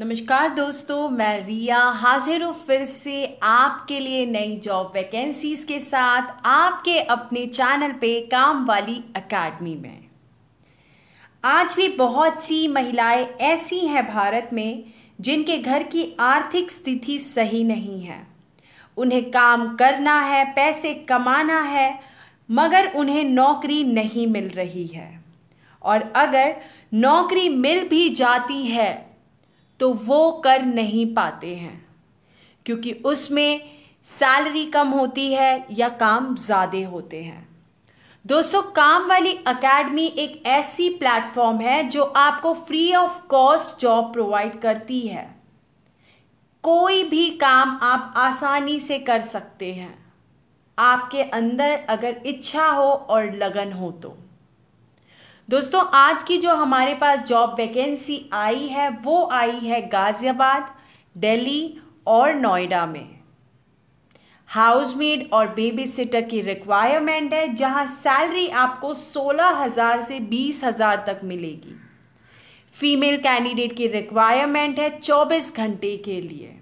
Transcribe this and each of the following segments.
नमस्कार दोस्तों मैं रिया हाजिर हूँ फिर से आपके लिए नई जॉब वैकेंसीज़ के साथ आपके अपने चैनल पे काम वाली अकेडमी में आज भी बहुत सी महिलाएं ऐसी हैं भारत में जिनके घर की आर्थिक स्थिति सही नहीं है उन्हें काम करना है पैसे कमाना है मगर उन्हें नौकरी नहीं मिल रही है और अगर नौकरी मिल भी जाती है तो वो कर नहीं पाते हैं क्योंकि उसमें सैलरी कम होती है या काम ज़्यादा होते हैं दोस्तों काम वाली अकेडमी एक ऐसी प्लेटफॉर्म है जो आपको free of cost job provide करती है कोई भी काम आप आसानी से कर सकते हैं आपके अंदर अगर इच्छा हो और लगन हो तो दोस्तों आज की जो हमारे पास जॉब वैकेंसी आई है वो आई है गाज़ियाबाद दिल्ली और नोएडा में हाउसमेड और बेबी सिटर की रिक्वायरमेंट है जहां सैलरी आपको सोलह हज़ार से बीस हज़ार तक मिलेगी फीमेल कैंडिडेट की रिक्वायरमेंट है चौबीस घंटे के लिए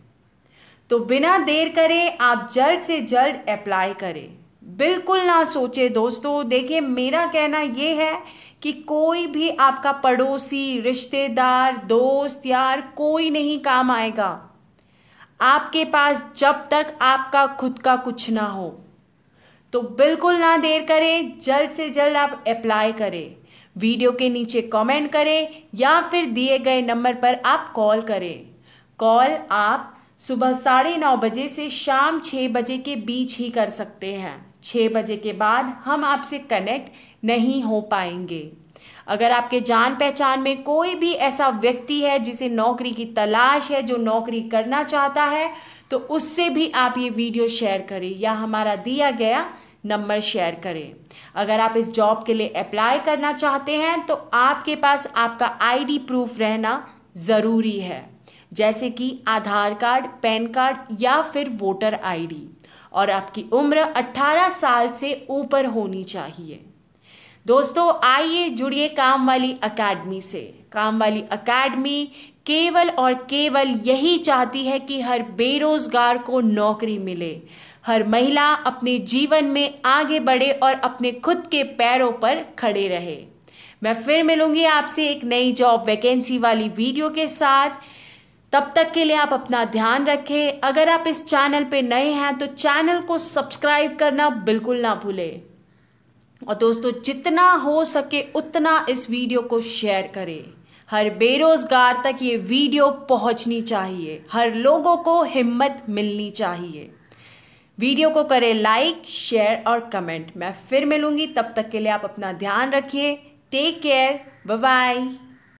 तो बिना देर करें आप जल्द से जल्द अप्लाई करें बिल्कुल ना सोचे दोस्तों देखिए मेरा कहना ये है कि कोई भी आपका पड़ोसी रिश्तेदार दोस्त यार कोई नहीं काम आएगा आपके पास जब तक आपका खुद का कुछ ना हो तो बिल्कुल ना देर करें जल्द से जल्द आप अप्लाई करें वीडियो के नीचे कमेंट करें या फिर दिए गए नंबर पर आप कॉल करें कॉल आप सुबह साढ़े नौ बजे से शाम छः बजे के बीच ही कर सकते हैं छः बजे के बाद हम आपसे कनेक्ट नहीं हो पाएंगे अगर आपके जान पहचान में कोई भी ऐसा व्यक्ति है जिसे नौकरी की तलाश है जो नौकरी करना चाहता है तो उससे भी आप ये वीडियो शेयर करें या हमारा दिया गया नंबर शेयर करें अगर आप इस जॉब के लिए अप्लाई करना चाहते हैं तो आपके पास आपका आईडी प्रूफ रहना ज़रूरी है जैसे कि आधार कार्ड पैन कार्ड या फिर वोटर आईडी और आपकी उम्र 18 साल से ऊपर होनी चाहिए दोस्तों आइए जुड़िए काम वाली अकेडमी से काम वाली अकेडमी केवल और केवल यही चाहती है कि हर बेरोजगार को नौकरी मिले हर महिला अपने जीवन में आगे बढ़े और अपने खुद के पैरों पर खड़े रहे मैं फिर मिलूंगी आपसे एक नई जॉब वैकेंसी वाली वीडियो के साथ तब तक के लिए आप अपना ध्यान रखें अगर आप इस चैनल पे नए हैं तो चैनल को सब्सक्राइब करना बिल्कुल ना भूलें और दोस्तों जितना हो सके उतना इस वीडियो को शेयर करें हर बेरोज़गार तक ये वीडियो पहुंचनी चाहिए हर लोगों को हिम्मत मिलनी चाहिए वीडियो को करें लाइक शेयर और कमेंट मैं फिर मिलूंगी तब तक के लिए आप अपना ध्यान रखिए टेक केयर बाय